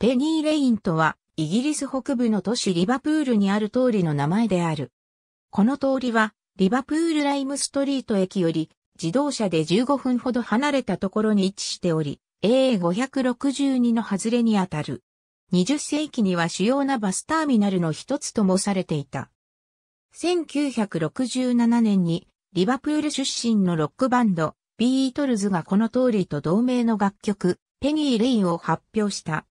ペニーレインとは、イギリス北部の都市リバプールにある通りの名前である。この通りは、リバプールライムストリート駅より、自動車で15分ほど離れたところに位置しており、AA562 の外れにあたる。20世紀には主要なバスターミナルの一つともされていた。1967年にリバプール出身のロックバンドビートルズがこの通りと同名の楽曲ペニー・レインを発表した。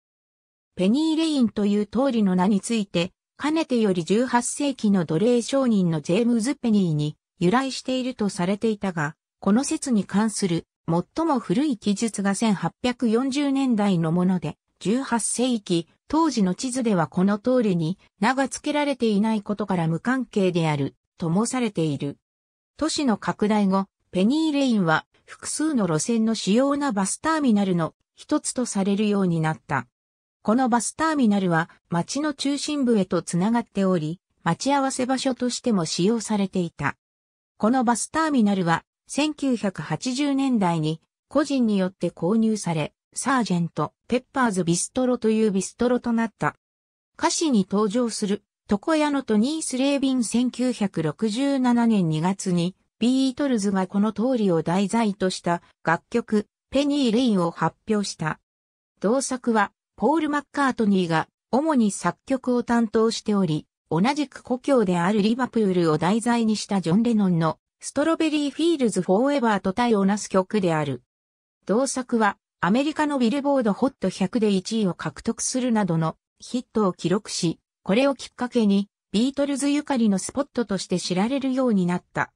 ペニーレインという通りの名について、かねてより18世紀の奴隷商人のジェームズ・ペニーに由来しているとされていたが、この説に関する最も古い記述が1840年代のもので、18世紀、当時の地図ではこの通りに名が付けられていないことから無関係である、ともされている。都市の拡大後、ペニーレインは複数の路線の主要なバスターミナルの一つとされるようになった。このバスターミナルは町の中心部へとつながっており、待ち合わせ場所としても使用されていた。このバスターミナルは1980年代に個人によって購入され、サージェント、ペッパーズビストロというビストロとなった。歌詞に登場する、床屋のトニースレービン1967年2月に、ビートルズがこの通りを題材とした楽曲、ペニー・レインを発表した。同作はポール・マッカートニーが主に作曲を担当しており、同じく故郷であるリバプールを題材にしたジョン・レノンのストロベリー・フィールズ・フォーエバーと対応なす曲である。同作はアメリカのビルボードホット100で1位を獲得するなどのヒットを記録し、これをきっかけにビートルズゆかりのスポットとして知られるようになった。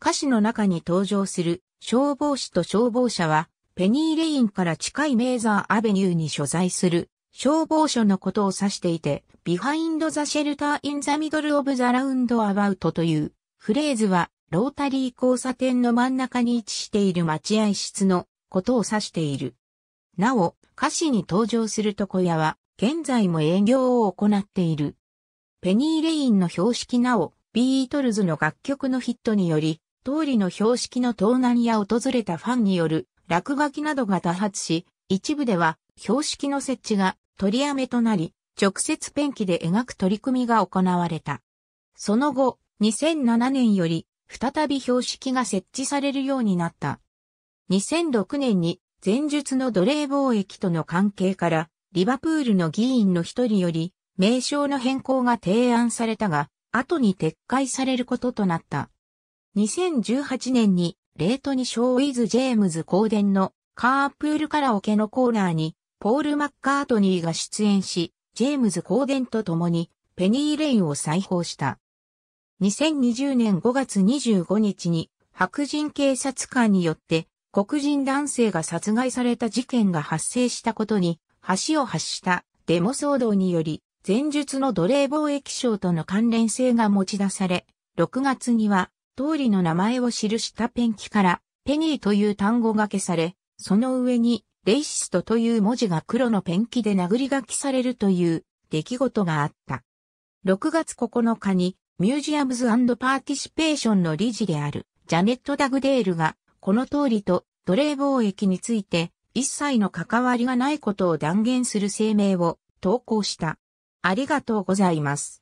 歌詞の中に登場する消防士と消防車はペニーレインから近いメーザーアベニューに所在する消防署のことを指していて、ビハインドザシェルターインザミドルオブザラウンドアバウトというフレーズはロータリー交差点の真ん中に位置している待合室のことを指している。なお、歌詞に登場する床屋は現在も営業を行っている。ペニーレインの標識なお、ビートルズの楽曲のヒットにより、通りの標識の盗難や訪れたファンによる落書きなどが多発し、一部では標識の設置が取りやめとなり、直接ペンキで描く取り組みが行われた。その後、2007年より再び標識が設置されるようになった。2006年に前述の奴隷貿易との関係から、リバプールの議員の一人より、名称の変更が提案されたが、後に撤回されることとなった。2018年にレートにショーウズ・ジェームズコーデンのカープールカラオケのコーナーにポール・マッカートニーが出演し、ジェームズコーデンと共にペニー・レインを再訪した。2020年5月25日に白人警察官によって黒人男性が殺害された事件が発生したことに橋を発したデモ騒動により前述の奴隷貿易商との関連性が持ち出され、6月には通りの名前を記したペンキからペニーという単語が消され、その上にレイシストという文字が黒のペンキで殴り書きされるという出来事があった。6月9日にミュージアムズパーティシペーションの理事であるジャネット・ダグデールがこの通りと奴隷貿易について一切の関わりがないことを断言する声明を投稿した。ありがとうございます。